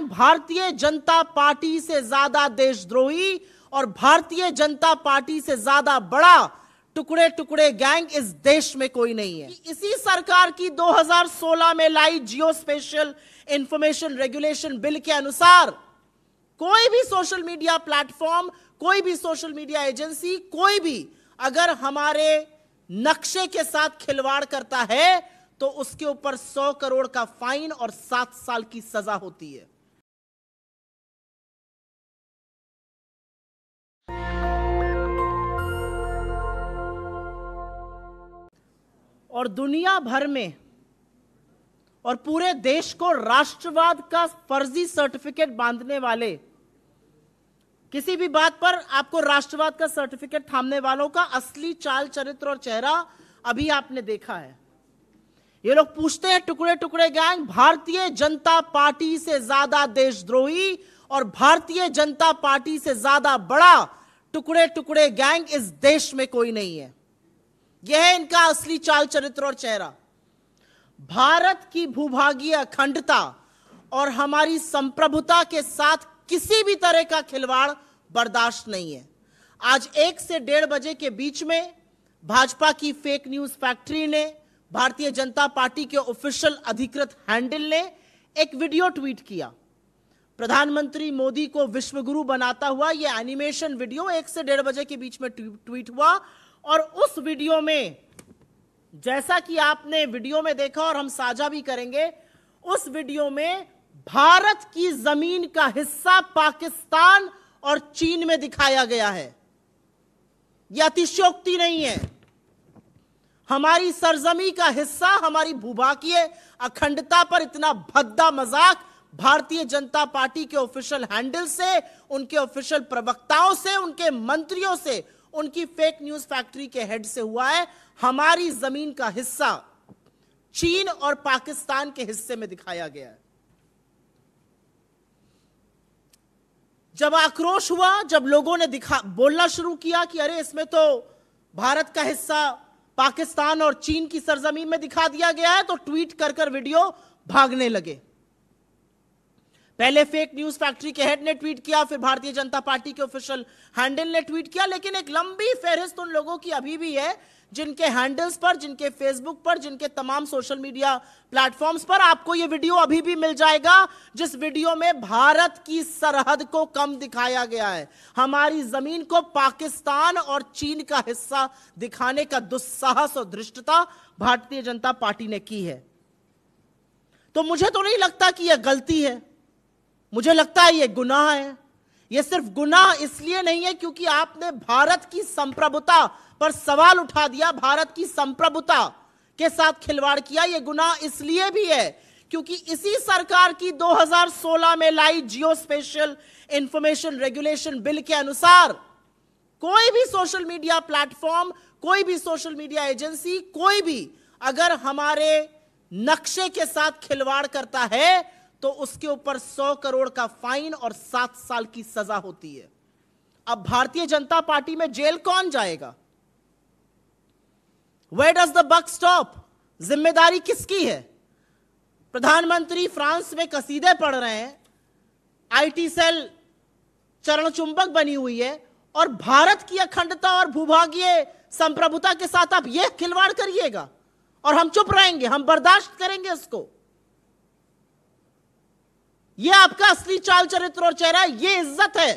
भारतीय जनता पार्टी से ज्यादा देशद्रोही और भारतीय जनता पार्टी से ज्यादा बड़ा टुकड़े टुकड़े गैंग इस देश में कोई नहीं है इसी सरकार की 2016 में लाई geo spatial information regulation bill के अनुसार कोई भी सोशल मीडिया प्लेटफॉर्म कोई भी सोशल मीडिया एजेंसी कोई भी अगर हमारे नक्शे के साथ खिलवाड़ करता है तो उसके ऊपर सौ करोड़ का फाइन और सात साल की सजा होती है और दुनिया भर में और पूरे देश को राष्ट्रवाद का फर्जी सर्टिफिकेट बांधने वाले किसी भी बात पर आपको राष्ट्रवाद का सर्टिफिकेट थामने वालों का असली चाल चरित्र और चेहरा अभी आपने देखा है ये लोग पूछते हैं टुकड़े टुकड़े गैंग भारतीय जनता पार्टी से ज्यादा देशद्रोही और भारतीय जनता पार्टी से ज्यादा बड़ा टुकड़े टुकड़े गैंग इस देश में कोई नहीं है यह है इनका असली चाल चरित्र और चेहरा भारत की भूभागीय अखंडता और हमारी संप्रभुता के साथ किसी भी तरह का खिलवाड़ बर्दाश्त नहीं है आज एक से डेढ़ बजे के बीच में भाजपा की फेक न्यूज फैक्ट्री ने भारतीय जनता पार्टी के ऑफिशियल अधिकृत हैंडल ने एक वीडियो ट्वीट किया प्रधानमंत्री मोदी को विश्वगुरु बनाता हुआ यह एनिमेशन वीडियो एक से डेढ़ बजे के बीच में ट्वीट हुआ और उस वीडियो में जैसा कि आपने वीडियो में देखा और हम साझा भी करेंगे उस वीडियो में भारत की जमीन का हिस्सा पाकिस्तान और चीन में दिखाया गया है यह अतिशयोक्ति नहीं है हमारी सरजमी का हिस्सा हमारी भूभागीय अखंडता पर इतना भद्दा मजाक भारतीय जनता पार्टी के ऑफिशियल हैंडल से उनके ऑफिशियल प्रवक्ताओं से उनके मंत्रियों से उनकी फेक न्यूज फैक्ट्री के हेड से हुआ है हमारी जमीन का हिस्सा चीन और पाकिस्तान के हिस्से में दिखाया गया है जब आक्रोश हुआ जब लोगों ने दिखा बोलना शुरू किया कि अरे इसमें तो भारत का हिस्सा पाकिस्तान और चीन की सरजमीन में दिखा दिया गया है तो ट्वीट कर कर वीडियो भागने लगे पहले फेक न्यूज फैक्ट्री के हेड ने ट्वीट किया फिर भारतीय जनता पार्टी के ऑफिशियल हैंडल ने ट्वीट किया लेकिन एक लंबी फेहरिस्त उन लोगों की अभी भी है जिनके हैंडल्स पर जिनके फेसबुक पर जिनके तमाम सोशल मीडिया प्लेटफॉर्म्स पर आपको ये वीडियो अभी भी मिल जाएगा जिस वीडियो में भारत की सरहद को कम दिखाया गया है हमारी जमीन को पाकिस्तान और चीन का हिस्सा दिखाने का दुस्साहस और धृष्टता भारतीय जनता पार्टी ने की है तो मुझे तो नहीं लगता कि यह गलती है मुझे लगता है ये गुनाह है ये सिर्फ गुनाह इसलिए नहीं है क्योंकि आपने भारत की संप्रभुता पर सवाल उठा दिया भारत की संप्रभुता के साथ खिलवाड़ किया ये गुनाह इसलिए भी है क्योंकि इसी सरकार की 2016 में लाई geo spatial information regulation bill के अनुसार कोई भी सोशल मीडिया प्लेटफॉर्म कोई भी सोशल मीडिया एजेंसी कोई भी अगर हमारे नक्शे के साथ खिलवाड़ करता है तो उसके ऊपर सौ करोड़ का फाइन और सात साल की सजा होती है अब भारतीय जनता पार्टी में जेल कौन जाएगा where does the buck stop जिम्मेदारी किसकी है प्रधानमंत्री फ्रांस में कसीदे पढ़ रहे हैं आईटी सेल चरण चुंबक बनी हुई है और भारत की अखंडता और भूभागीय संप्रभुता के साथ आप यह खिलवाड़ करिएगा और हम चुप रहेंगे हम बर्दाश्त करेंगे इसको ये आपका असली चाल चरित्र और चेहरा ये इज्जत है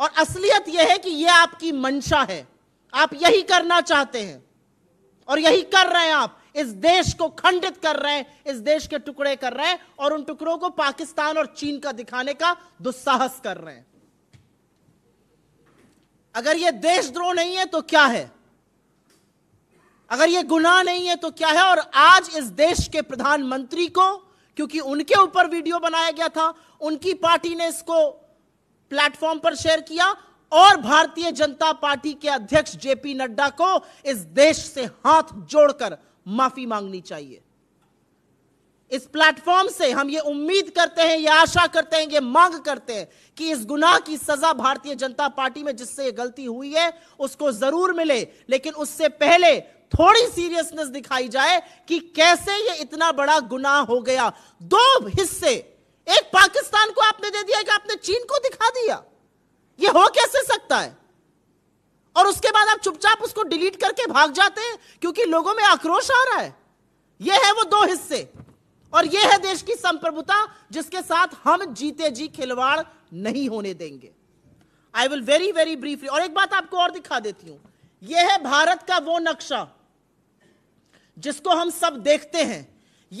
और असलियत यह है कि यह आपकी मंशा है आप यही करना चाहते हैं और यही कर रहे हैं आप इस देश को खंडित कर रहे हैं इस देश के टुकड़े कर रहे हैं और उन टुकड़ों को पाकिस्तान और चीन का दिखाने का दुस्साहस कर रहे हैं अगर यह देशद्रोह नहीं है तो क्या है अगर यह गुनाह नहीं है तो क्या है और आज इस देश के प्रधानमंत्री को क्योंकि उनके ऊपर वीडियो बनाया गया था उनकी पार्टी ने इसको प्लेटफॉर्म पर शेयर किया और भारतीय जनता पार्टी के अध्यक्ष जेपी नड्डा को इस देश से हाथ जोड़कर माफी मांगनी चाहिए इस प्लेटफॉर्म से हम ये उम्मीद करते हैं ये आशा करते हैं ये मांग करते हैं कि इस गुनाह की सजा भारतीय जनता पार्टी में जिससे ये गलती हुई है उसको जरूर मिले लेकिन उससे पहले थोड़ी सीरियसनेस दिखाई जाए कि कैसे ये इतना बड़ा गुनाह हो गया दो हिस्से एक पाकिस्तान को आपने दे दिया एक आपने चीन को दिखा दिया ये हो कैसे सकता है और उसके बाद आप चुपचाप उसको डिलीट करके भाग जाते हैं क्योंकि लोगों में आक्रोश आ रहा है यह है वो दो हिस्से और यह है देश की संप्रभुता जिसके साथ हम जीते जी खिलवाड़ नहीं होने देंगे I will very very briefly और एक बात आपको और दिखा देती हूं यह है भारत का वो नक्शा जिसको हम सब देखते हैं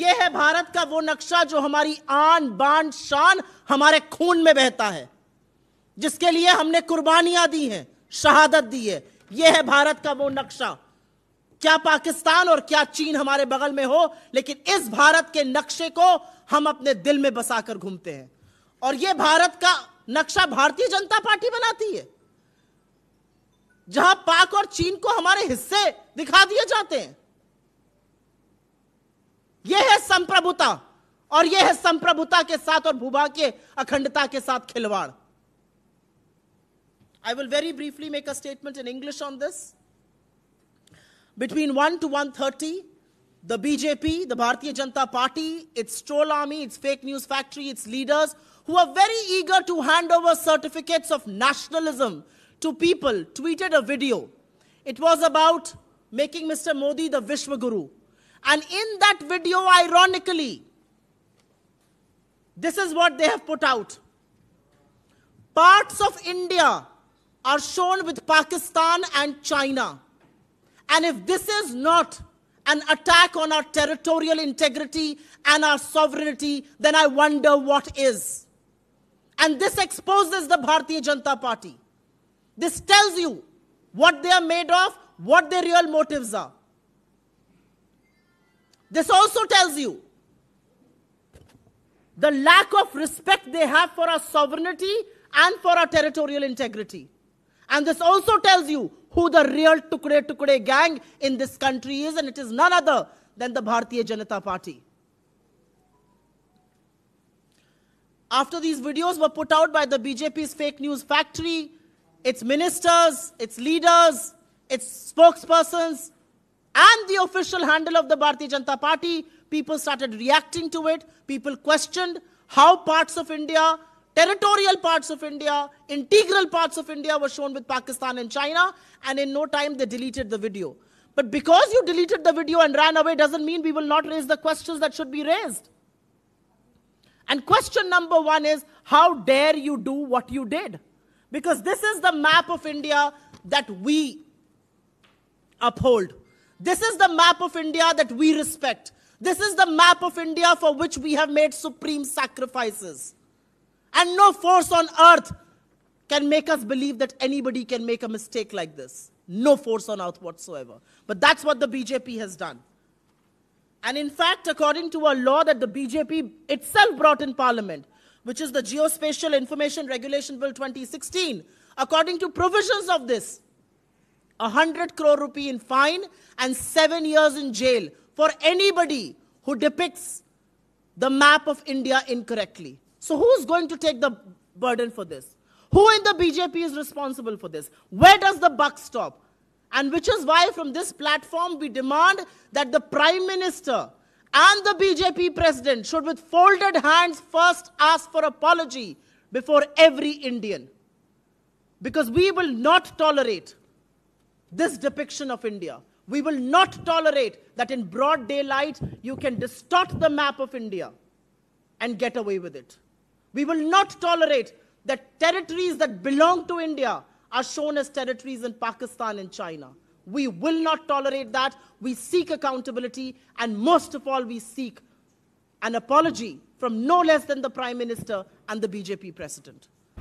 यह है भारत का वो नक्शा जो हमारी आन बान शान हमारे खून में बहता है जिसके लिए हमने कुर्बानियां दी हैं शहादत दी है यह है भारत का वो नक्शा क्या पाकिस्तान और क्या चीन हमारे बगल में हो लेकिन इस भारत के नक्शे को हम अपने दिल में बसाकर घूमते हैं और यह भारत का नक्शा भारतीय जनता पार्टी बनाती है जहां पाक और चीन को हमारे हिस्से दिखा दिए जाते हैं I will very briefly make a statement in English on this. Between 1 to 1.30, the BJP, the Bharatiya Janata Party, its troll army, its fake news factory, its leaders, who are very eager to hand over certificates of nationalism to people, tweeted a video. It was about making Mr. Modi the Vishwaguru. And in that video, ironically, this is what they have put out. Parts of India are shown with Pakistan and China. And if this is not an attack on our territorial integrity and our sovereignty, then I wonder what is. And this exposes the Bharatiya Janata Party. This tells you what they are made of, what their real motives are. This also tells you the lack of respect they have for our sovereignty and for our territorial integrity. And this also tells you who the real Tukde Tukde gang in this country is, and it is none other than the Bharatiya Janata Party. After these videos were put out by the BJP's fake news factory, its ministers, its leaders, its spokespersons, and the official handle of the Bharatiya Janata Party. People started reacting to it. People questioned how parts of India, territorial parts of India, integral parts of India were shown with Pakistan and China. And in no time, they deleted the video. But because you deleted the video and ran away doesn't mean we will not raise the questions that should be raised. And question number one is how dare you do what you did? Because this is the map of India that we uphold. This is the map of India that we respect. This is the map of India for which we have made supreme sacrifices. And no force on earth can make us believe that anybody can make a mistake like this. No force on earth whatsoever. But that's what the BJP has done. And in fact, according to a law that the BJP itself brought in parliament, which is the Geospatial Information Regulation Bill 2016, according to provisions of this, 100 crore rupee in fine and 7 years in jail for anybody who depicts the map of India incorrectly. So who's going to take the burden for this? Who in the BJP is responsible for this? Where does the buck stop? And which is why from this platform we demand that the Prime Minister and the BJP President should with folded hands first ask for apology before every Indian. Because we will not tolerate this depiction of India. We will not tolerate that in broad daylight you can distort the map of India and get away with it. We will not tolerate that territories that belong to India are shown as territories in Pakistan and China. We will not tolerate that. We seek accountability, and most of all, we seek an apology from no less than the Prime Minister and the BJP President.